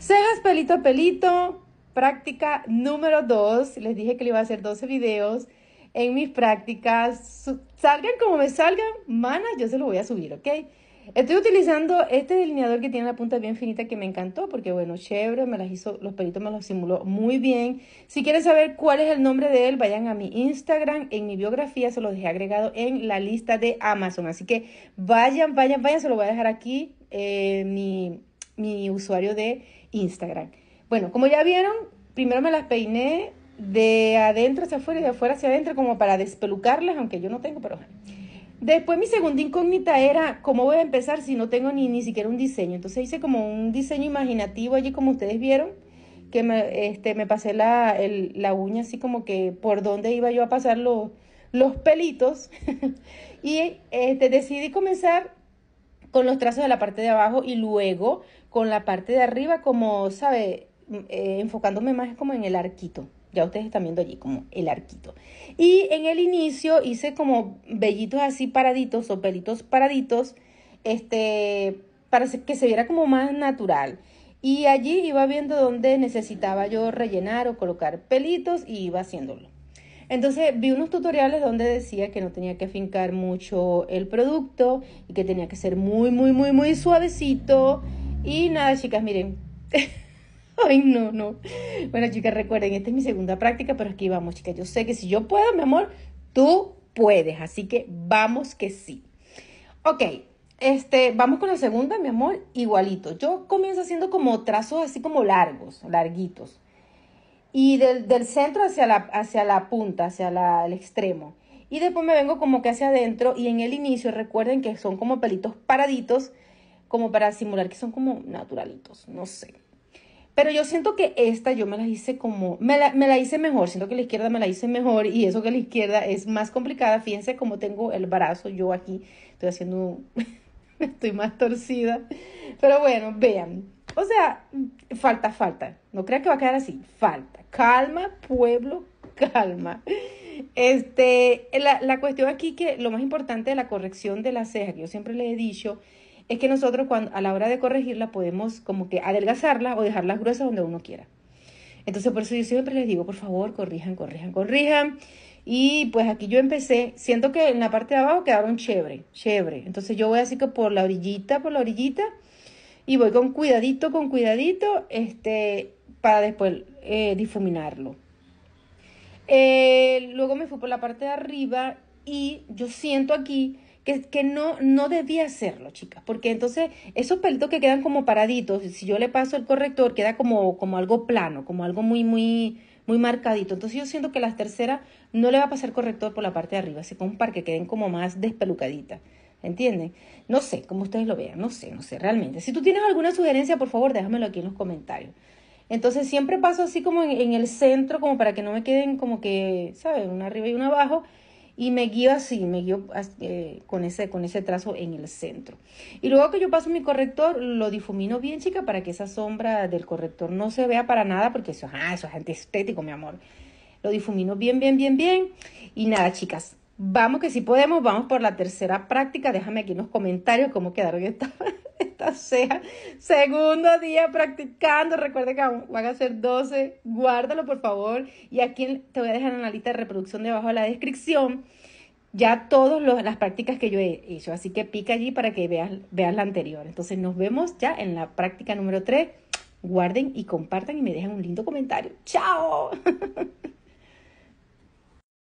Cejas pelito a pelito, práctica número 2. Les dije que le iba a hacer 12 videos en mis prácticas. Salgan como me salgan, manas, yo se los voy a subir, ¿ok? Estoy utilizando este delineador que tiene la punta bien finita que me encantó porque, bueno, chévere, me las hizo, los pelitos me los simuló muy bien. Si quieres saber cuál es el nombre de él, vayan a mi Instagram, en mi biografía se los dejé agregado en la lista de Amazon. Así que vayan, vayan, vayan, se lo voy a dejar aquí eh, mi, mi usuario de Instagram. Bueno, como ya vieron, primero me las peiné de adentro hacia afuera y de afuera hacia adentro como para despelucarlas, aunque yo no tengo, pero Después mi segunda incógnita era, ¿cómo voy a empezar si no tengo ni, ni siquiera un diseño? Entonces hice como un diseño imaginativo allí, como ustedes vieron, que me, este, me pasé la, la uña así como que por dónde iba yo a pasar los, pelitos. y este, decidí comenzar con los trazos de la parte de abajo y luego con la parte de arriba como, ¿sabe? Mm, eh, enfocándome más como en el arquito. Ya ustedes están viendo allí como el arquito. Y en el inicio hice como vellitos así paraditos o pelitos paraditos, este, para que se viera como más natural. Y allí iba viendo dónde necesitaba yo rellenar o colocar pelitos y iba haciéndolo. Entonces vi unos tutoriales donde decía que no tenía que afincar mucho el producto y que tenía que ser muy, muy, muy, muy suavecito. Y nada, chicas, miren. Ay, no, no. Bueno, chicas, recuerden, esta es mi segunda práctica, pero aquí vamos, chicas. Yo sé que si yo puedo, mi amor, tú puedes. Así que vamos que sí. Ok, este, vamos con la segunda, mi amor, igualito. Yo comienzo haciendo como trazos así como largos, larguitos y del, del centro hacia la, hacia la punta, hacia la, el extremo. Y después me vengo como que hacia adentro y en el inicio recuerden que son como pelitos paraditos, como para simular que son como naturalitos, no sé. Pero yo siento que esta yo me la hice como, me la, me la hice mejor, siento que la izquierda me la hice mejor y eso que la izquierda es más complicada. Fíjense cómo tengo el brazo yo aquí, estoy haciendo, estoy más torcida. Pero bueno, vean, o sea, falta, falta. No crea que va a quedar así. Falta. Calma, pueblo, calma. Este, la, cuestión aquí que lo más importante de la corrección de la ceja, que yo siempre les he dicho, es que nosotros cuando, a la hora de corregirla podemos como que adelgazarla o dejarlas gruesas donde uno quiera. Entonces, por eso yo siempre les digo, por favor, corrijan, corrijan, corrijan. Y pues aquí yo empecé, siento que en la parte de abajo quedaron chévere, chévere. Entonces yo voy así que por la orillita, por la orillita, y voy con cuidadito, con cuidadito, este, para después eh, difuminarlo. Eh, luego me fui por la parte de arriba y yo siento aquí que, que, no, no debía hacerlo, chicas, porque entonces esos pelitos que quedan como paraditos, si yo le paso el corrector, queda como, como algo plano, como algo muy, muy, muy marcadito. Entonces yo siento que las terceras no le va a pasar corrector por la parte de arriba, se compara un que queden como más despelucaditas. ¿Entienden? No sé, cómo ustedes lo vean, no sé, no sé, realmente. Si tú tienes alguna sugerencia, por favor, déjamelo aquí en los comentarios. Entonces siempre paso así como en, el centro, como para que no me queden como que, ¿sabes? Una arriba y una abajo. Y me guío así, me guío eh, con, ese, con ese trazo en el centro. Y luego que yo paso mi corrector, lo difumino bien, chica, para que esa sombra del corrector no se vea para nada, porque eso, ah, eso es antiestético, mi amor. Lo difumino bien, bien, bien, bien. Y nada, chicas, Vamos que si podemos, vamos por la tercera práctica. Déjame aquí en los comentarios cómo quedaron estas esta cejas. Segundo día practicando. Recuerda que van a ser 12. Guárdalo, por favor. Y aquí te voy a dejar en la lista de reproducción debajo de la descripción ya todas las prácticas que yo he hecho. Así que pica allí para que veas, veas la anterior. Entonces nos vemos ya en la práctica número 3. Guarden y compartan y me dejan un lindo comentario. ¡Chao!